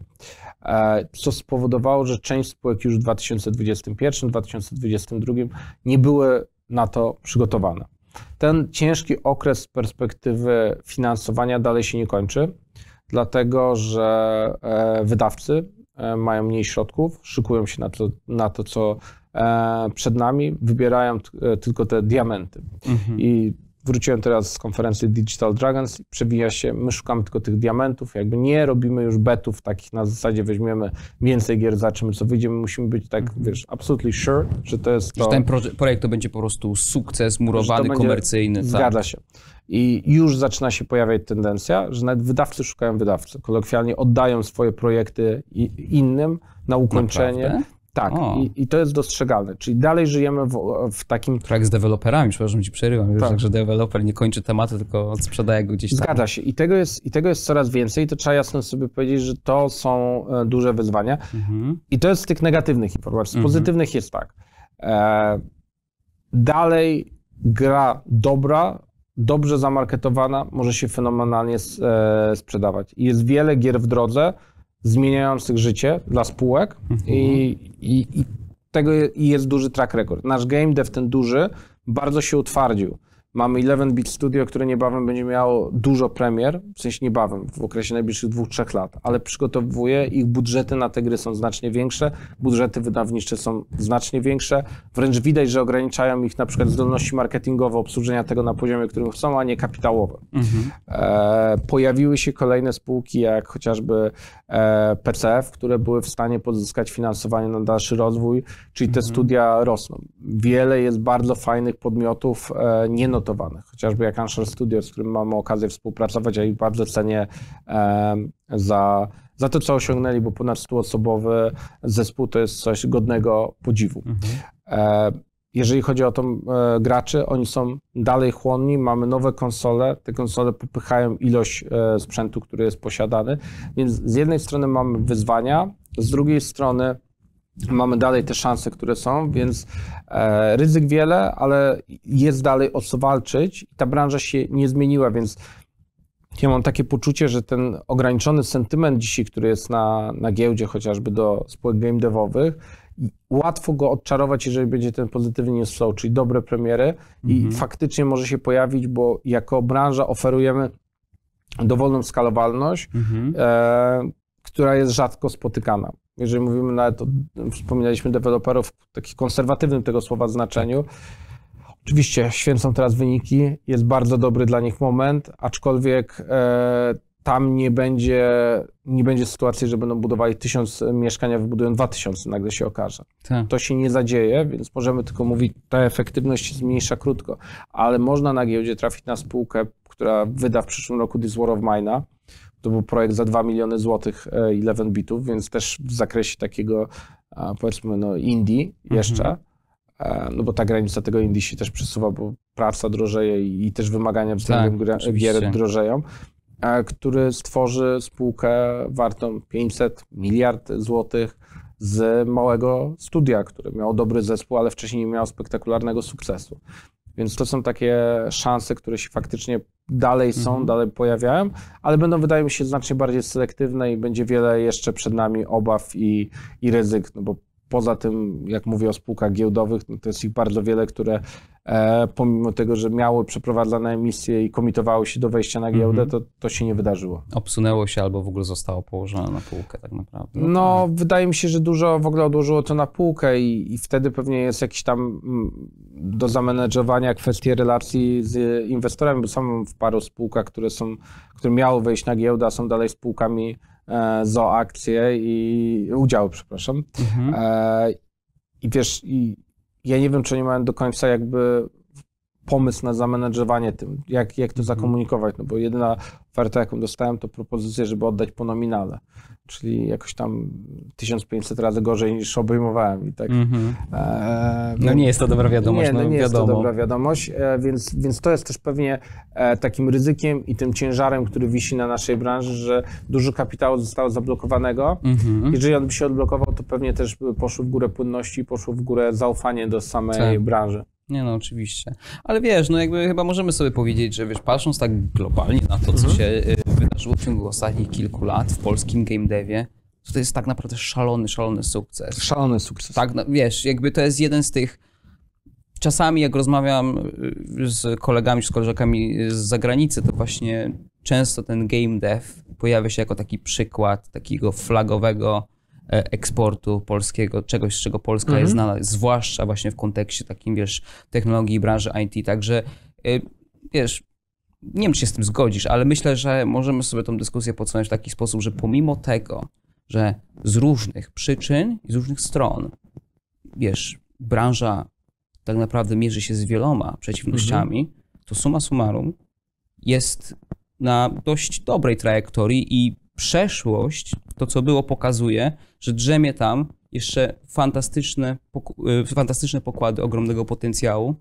e, co spowodowało, że część spółek już w 2021-2022 nie były na to przygotowane. Ten ciężki okres z perspektywy finansowania dalej się nie kończy, dlatego że e, wydawcy e, mają mniej środków, szykują się na to, na to co e, przed nami, wybierają tylko te diamenty. Mhm. I Wróciłem teraz z konferencji Digital Dragons, przewija się, my szukamy tylko tych diamentów, jakby nie robimy już betów takich na zasadzie weźmiemy więcej gier, zobaczymy co wyjdzie, my musimy być tak, mhm. wiesz, absolutely sure, że to jest to... Że ten projekt to będzie po prostu sukces murowany, będzie, komercyjny. Tak. Zgadza tak. się. I już zaczyna się pojawiać tendencja, że nawet wydawcy szukają wydawcy. Kolokwialnie oddają swoje projekty innym na ukończenie. Naprawdę? Tak, i, i, to jest dostrzegalne. Czyli dalej żyjemy w, w takim. Trak z deweloperami, przepraszam, ci przerywam. Tak. Już, tak. że deweloper nie kończy tematu, tylko sprzedaje go gdzieś tam. Zgadza się. I tego, jest, I tego jest coraz więcej. I to trzeba jasno sobie powiedzieć, że to są e, duże wyzwania. Mhm. I to jest z tych negatywnych informacji. Z mhm. pozytywnych jest tak. E, dalej gra dobra, dobrze zamarketowana, może się fenomenalnie e, sprzedawać. Jest wiele gier w drodze zmieniających tak życie dla spółek mhm. i, i, i tego jest duży track record. Nasz game dev ten duży bardzo się utwardził. Mamy 11 Bit Studio, które niebawem będzie miało dużo premier, w sensie niebawem, w okresie najbliższych dwóch, trzech lat, ale przygotowuje, ich budżety na te gry są znacznie większe, budżety wydawnicze są znacznie większe, wręcz widać, że ograniczają ich na przykład zdolności marketingowe, obsłużenia tego na poziomie, którym chcą, a nie kapitałowe. Mhm. E, pojawiły się kolejne spółki, jak chociażby e, PCF, które były w stanie pozyskać finansowanie na dalszy rozwój, czyli te mhm. studia rosną. Wiele jest bardzo fajnych podmiotów, e, nie no przygotowanych. Chociażby jak Anshar Studio, z którym mamy okazję współpracować, ja ich bardzo cenię za, za to, co osiągnęli, bo ponad 100-osobowy zespół to jest coś godnego podziwu. Mhm. E, jeżeli chodzi o to e, graczy, oni są dalej chłonni, mamy nowe konsole, te konsole popychają ilość e, sprzętu, który jest posiadany, więc z jednej strony mamy wyzwania, z drugiej strony mamy dalej te szanse, które są, więc e, ryzyk wiele, ale jest dalej o co walczyć. Ta branża się nie zmieniła, więc ja mam takie poczucie, że ten ograniczony sentyment dzisiaj, który jest na, na giełdzie chociażby do spółek game devowych, łatwo go odczarować, jeżeli będzie ten pozytywny news flow, czyli dobre premiery mhm. i faktycznie może się pojawić, bo jako branża oferujemy dowolną skalowalność, mhm. e, która jest rzadko spotykana jeżeli mówimy nawet, o, wspominaliśmy deweloperów w takim konserwatywnym tego słowa znaczeniu, Oczywiście święcą teraz wyniki, jest bardzo dobry dla nich moment, aczkolwiek e, tam nie będzie, nie będzie sytuacji, że będą budowali tysiąc mieszkania, wybudują dwa tysiące, nagle się okaże. Tak. To się nie zadzieje, więc możemy tylko mówić, ta efektywność zmniejsza krótko, ale można na giełdzie trafić na spółkę, która wyda w przyszłym roku This War of Mine'a, to był projekt za 2 miliony złotych 11 e, bitów, więc też w zakresie takiego powiedzmy no indie jeszcze. Mhm e, no bo ta granica tego Indii się też przesuwa, bo praca drożeje i, i też wymagania względem tak, gier drożeją, który stworzy spółkę wartą 500 miliard złotych z małego studia, które miało dobry zespół, ale wcześniej nie miało spektakularnego sukcesu. Więc to są takie szanse, które się faktycznie dalej są, mhm. dalej pojawiają, ale będą, wydaje mi się, znacznie bardziej selektywne i będzie wiele jeszcze przed nami obaw i, i ryzyk, no bo poza tym, jak mówię o spółkach giełdowych, to jest ich bardzo wiele, które e, pomimo tego, że miały przeprowadzane emisje i komitowały się do wejścia na giełdę, mhm. to, to się nie wydarzyło. Obsunęło się albo w ogóle zostało położone na półkę tak naprawdę. No, tak. wydaje mi się, że dużo w ogóle odłożyło to na półkę i, i wtedy pewnie jest jakiś tam mm, do zamanedżowania kwestie relacji z e, inwestorami, bo sam w paru spółkach, które są, które miały wejść na giełdę, a są dalej spółkami E, zo akcje i udziały, przepraszam. Mhm. E, I wiesz, i ja nie wiem, czy oni mają do końca jakby pomysł na zamenedżowanie tym, jak, jak to mhm. zakomunikować, no bo jedyna oferta, jaką dostałem, to propozycja, żeby oddać po nominale, czyli jakoś tam 1500 razy gorzej niż obejmowałem i tak. Mm -hmm. no nie jest to dobra wiadomość, Nie, no, no nie wiadomo. jest to dobra wiadomość, e, więc, więc to jest też pewnie e, takim ryzykiem i tym ciężarem, który wisi na naszej branży, że dużo kapitału zostało zablokowanego. Mm -hmm. Jeżeli on by się odblokował, to pewnie też poszło w górę płynności, i poszło w górę zaufanie do samej tak. branży. Nie no, oczywiście. Ale wiesz, no jakby chyba możemy sobie powiedzieć, że wiesz, patrząc tak globalnie na to, co mhm. się y, wydarzyło w ciągu ostatnich kilku lat w polskim game devie, to, to jest tak naprawdę szalony, szalony sukces. Szalony sukces. Tak, no, wiesz, jakby to jest jeden z tych czasami jak rozmawiam y, z kolegami, z koleżankami z zagranicy, to właśnie często ten game dev pojawia się jako taki przykład takiego flagowego E, eksportu polskiego, czegoś, z czego Polska jest mhm. znana, zwłaszcza właśnie w kontekście takim, wiesz, technologii i branży IT. Także, e, wiesz, nie wiem, czy się z tym zgodzisz, ale myślę, że możemy sobie tą dyskusję podsumować w taki sposób, że pomimo tego, że z różnych przyczyn i z różnych stron, wiesz, branża tak naprawdę mierzy się z wieloma przeciwnościami, mhm. to suma summarum jest na dość dobrej trajektorii i przeszłość, to co było, pokazuje, że drzemie tam jeszcze fantastyczne, y, fantastyczne pokłady ogromnego potencjału,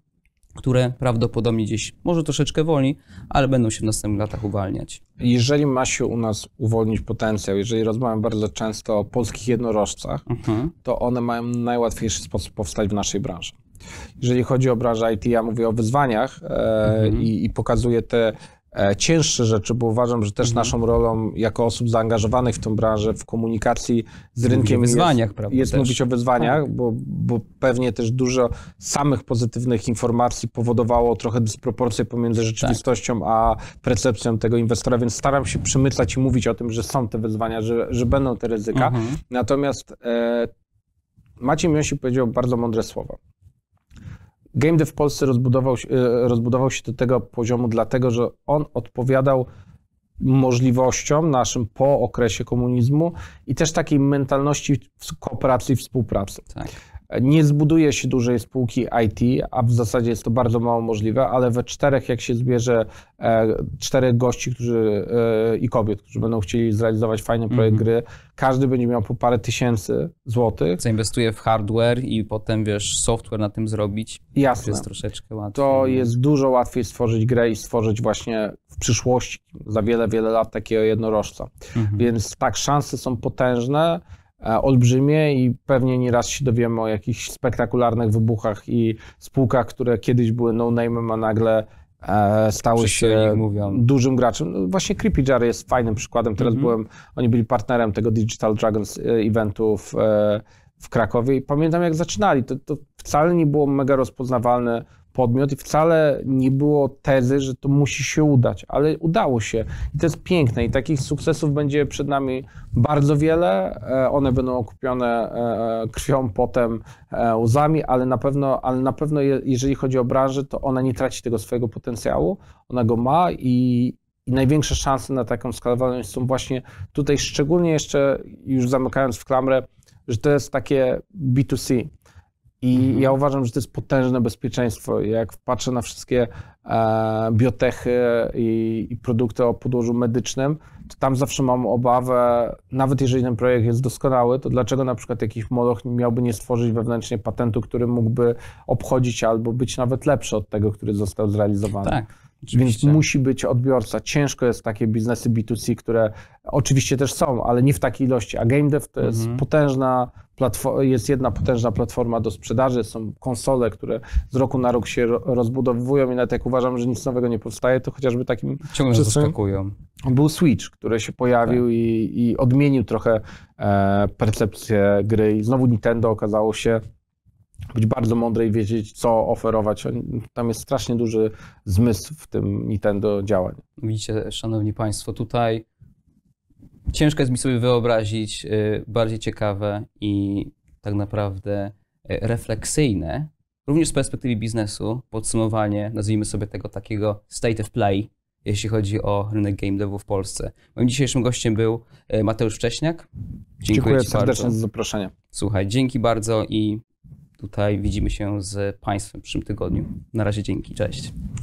które prawdopodobnie gdzieś, może troszeczkę wolniej, ale będą się w następnych latach uwalniać. Jeżeli ma się u nas uwolnić potencjał, jeżeli rozmawiam bardzo często o polskich jednorożcach, mhm. to one mają najłatwiejszy sposób powstać w naszej branży. Jeżeli chodzi o branżę IT, ja mówię o wyzwaniach e, mhm. i, i pokazuję te E, cięższe rzeczy, bo uważam, że też mhm. naszą rolą jako osób zaangażowanych w tę branżę, w komunikacji z rynkiem mówić jest, prawda, jest mówić o wyzwaniach, tak. bo, bo pewnie też dużo samych pozytywnych informacji powodowało trochę dysproporcję pomiędzy tak. rzeczywistością tak. a percepcją tego inwestora, więc staram się przemycać i mówić o tym, że są te wyzwania, że, że będą te ryzyka. Mhm. Natomiast e, Maciej Miosi powiedział bardzo mądre słowa. Game dev w Polsce rozbudował, e, rozbudował się do tego poziomu, dlatego że on odpowiadał możliwościom naszym po okresie komunizmu i też takiej mentalności kooperacji i współpracy. Tak. Nie zbuduje się dużej spółki IT, a w zasadzie jest to bardzo mało możliwe, ale we czterech, jak się zbierze e, czterech gości którzy, e, i kobiet, którzy będą chcieli zrealizować fajny projekt mm -hmm. gry, każdy będzie miał po parę tysięcy złotych. Zainwestuje w hardware i potem, wiesz, software na tym zrobić. Jasne. To jest troszeczkę łatwiej. To jest dużo łatwiej stworzyć grę i stworzyć właśnie w przyszłości, za wiele, wiele lat takiego jednorożca. Mm -hmm. Więc tak, szanse są potężne. E, olbrzymie i pewnie nieraz się dowiemy o jakichś spektakularnych wybuchach i spółkach, które kiedyś były no-name'em, a nagle e, stały się dużym graczem. No, właśnie Creepy Jar jest fajnym przykładem. Teraz mhm. byłem, oni byli partnerem tego Digital Dragons e, eventu w, w Krakowie i pamiętam jak zaczynali. To, to wcale nie było mega rozpoznawalne podmiot i wcale nie było tezy, że to musi się udać, ale udało się i to jest piękne i takich sukcesów będzie przed nami bardzo wiele. E, one będą okupione e, e, krwią, potem łzami, ale na pewno, ale na pewno jeżeli chodzi o branżę, to ona nie traci tego swojego potencjału, ona go ma i, i największe szanse na taką skalowalność są właśnie tutaj, szczególnie jeszcze, już zamykając w klamrę, że to jest takie B2C, i mhm. ja uważam, że to jest potężne bezpieczeństwo. Jak patrzę na wszystkie e, biotechy i, i, produkty o podłożu medycznym, to tam zawsze mam obawę, nawet jeżeli ten projekt jest doskonały, to dlaczego na przykład jakiś moloch miałby nie stworzyć wewnętrznie patentu, który mógłby obchodzić albo być nawet lepszy od tego, który został zrealizowany. Tak. Oczywiście. Więc musi być odbiorca. Ciężko jest takie biznesy B2C, które oczywiście też są, ale nie w takiej ilości. A game dev to mhm. jest potężna, jest jedna potężna platforma do sprzedaży, są konsole, które z roku na rok się rozbudowują i nawet jak uważam, że nic nowego nie powstaje, to chociażby takim... Ciągle zaskakują. Był Switch, który się pojawił tak. i, i, odmienił trochę e, percepcję gry i znowu Nintendo okazało się być bardzo mądre i wiedzieć, co oferować. Tam jest strasznie duży zmysł w tym Nintendo działań. Widzicie, szanowni państwo, tutaj ciężko jest mi sobie wyobrazić y, bardziej ciekawe i tak naprawdę y, refleksyjne, również z perspektywy biznesu, podsumowanie, nazwijmy sobie tego takiego state of play, jeśli chodzi o rynek game devu w Polsce. Moim dzisiejszym gościem był y, Mateusz Wcześniak. Dziękuję, Dziękuję serdecznie bardzo. za zaproszenie. Słuchaj, dzięki bardzo i tutaj widzimy się z Państwem w przyszłym tygodniu. Na razie dzięki, cześć.